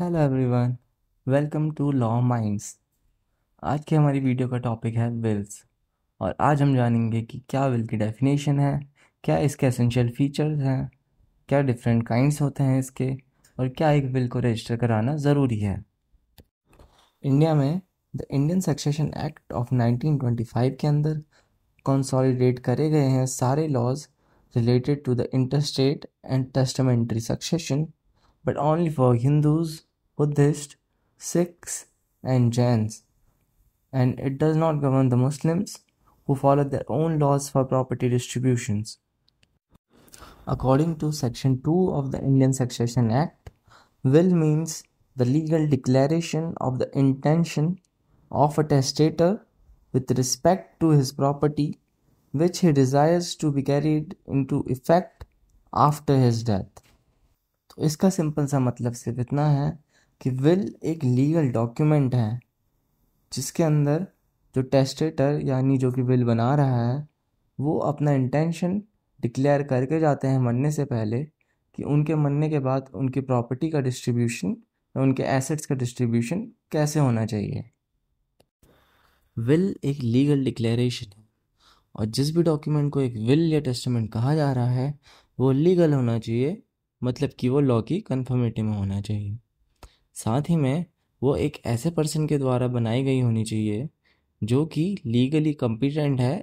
Hello everyone welcome to law minds आज की हमारी वीडियो का टॉपिक है विल्स और आज हम जानेंगे कि क्या विल की डेफिनेशन है क्या इसके एसेंशियल फीचर्स हैं क्या डिफरेंट काइंड्स होते हैं इसके और क्या एक विल को रजिस्टर कराना ज़रूरी है इंडिया में the Indian succession act of 1925 के अंदर कंसोलिडेट करे गए हैं सारे laws related to the intestate and testamentary succession but only for Hindus, Buddhists, Sikhs, and Jains. And it does not govern the Muslims, who follow their own laws for property distributions. According to Section 2 of the Indian Succession Act, will means the legal declaration of the intention of a testator with respect to his property which he desires to be carried into effect after his death. तो इसका simple सा मतलब सिर्फ इतना है कि will एक legal document है जिसके अंदर जो टेस्टेटर यानी जो कि विल बना रहा है वो अपना इंटेंशन डिक्लेयर करके जाते हैं मरने से पहले कि उनके मरने के बाद उनकी प्रॉपर्टी का डिस्ट्रीब्यूशन या उनके एसेट्स का डिस्ट्रीब्यूशन कैसे होना चाहिए विल एक लीगल डिक्लेरेशन है और जिस भी डॉक्यूमेंट को एक विल या टेस्टमेंट कहा जा रहा है वो लीगल होना चाहिए मतलब कि वो लॉ की कन्फर्मेटी में होना चाहिए साथ ही में वो एक ऐसे पर्सन के द्वारा बनाई गई होनी चाहिए जो कि लीगली कम्पिटेंट है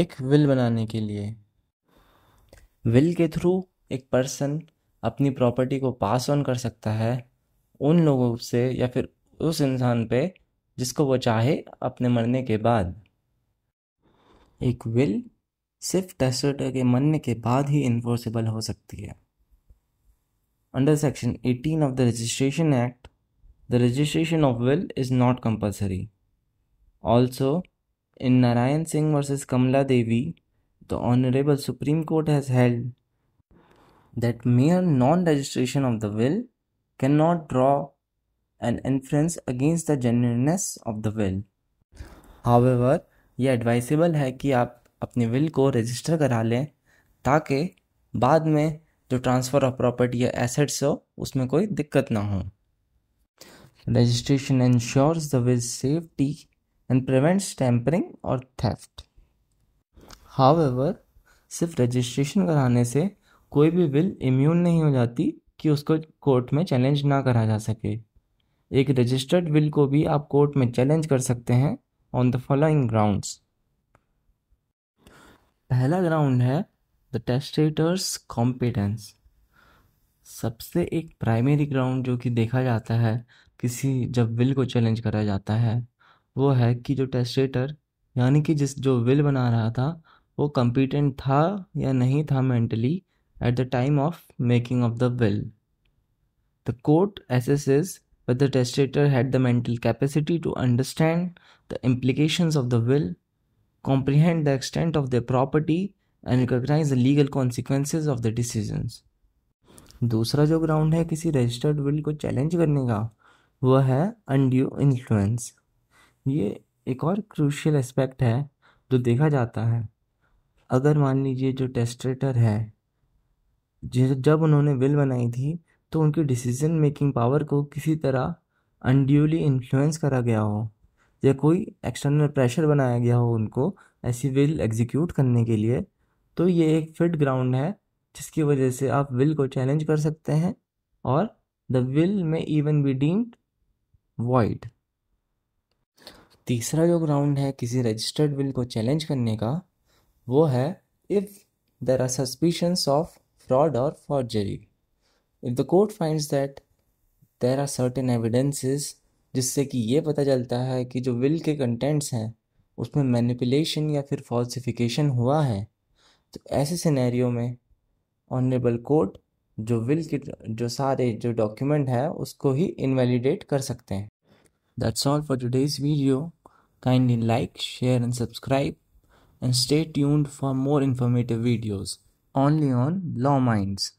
एक विल बनाने के लिए विल के थ्रू एक पर्सन अपनी प्रॉपर्टी को पास ऑन कर सकता है उन लोगों से या फिर उस इंसान पे जिसको वो चाहे अपने मरने के बाद एक विल सिर्फ टेस्टर के मरने के बाद ही इन्फोर्सेबल हो सकती है Under Section 18 of the Registration Act, the registration of will is not compulsory. Also, in Narayan Singh versus Kamla Devi, the Honorable Supreme Court has held that mere non registration of the will cannot draw an inference against the genuineness of the will. However, यह advisable है कि आप अपने will को register करा लें ताकि बाद में जो ट्रांसफ़र ऑफ प्रॉपर्टी या एसेट्स हो उसमें कोई दिक्कत ना हो registration ensures the will's safety and prevents tampering और थेफ्ट हावेवर सिर्फ रजिस्ट्रेशन कराने से कोई भी विल इम्यून नहीं हो जाती कि उसको कोर्ट में चैलेंज ना करा जा सके एक रजिस्टर्ड विल को भी आप कोर्ट में चैलेंज कर सकते हैं ऑन द फॉलोइंग ग्राउंड्स पहला ग्राउंड है द टेस्टेटर्स कॉम्पिटेंस सबसे एक प्राइमरी ग्राउंड जो कि देखा जाता है किसी जब विल को चैलेंज करा जाता है वो है कि जो टेस्टेटर यानी कि जिस जो विल बना रहा था वो कम्पिटेंट था या नहीं था mentally at the time of making of the will the court assesses whether the testator had the mental capacity to understand the implications of the will, comprehend the extent of their property, and recognise the legal consequences of the decisions दूसरा जो ground है किसी registered will को challenge करने का वह है undue influence ये एक और क्रूशियल एस्पेक्ट है जो देखा जाता है अगर मान लीजिए जो टेस्टेटर है जब उन्होंने विल बनाई थी तो उनकी डिसीजन मेकिंग पावर को किसी तरह अनड्यूली इन्फ्लुएंस करा गया हो या कोई एक्सटर्नल प्रेशर बनाया गया हो उनको ऐसी विल एग्जीक्यूट करने के लिए तो ये एक फिट ग्राउंड है जिसकी वजह से आप विल को चैलेंज कर सकते हैं और द विल में इवन बी डीम्ड वाइड तीसरा जो ग्राउंड है किसी रजिस्टर्ड विल को चैलेंज करने का वो है if there are suspicions of fraud और forgery if the court find that there are certain evidences जिससे कि ये पता चलता है कि जो विल के कंटेंट्स हैं उसमें मैनिपुलेशन या फिर फॉल्सिफिकेशन हुआ है तो ऐसे सिनेरियो में ऑनरेबल कोर्ट जो विल के जो सारे जो डॉक्यूमेंट है उसको ही इनवैलिडेट कर सकते हैं that's all for today's video kindly like share and subscribe and stay tuned for more informative videos only on law minds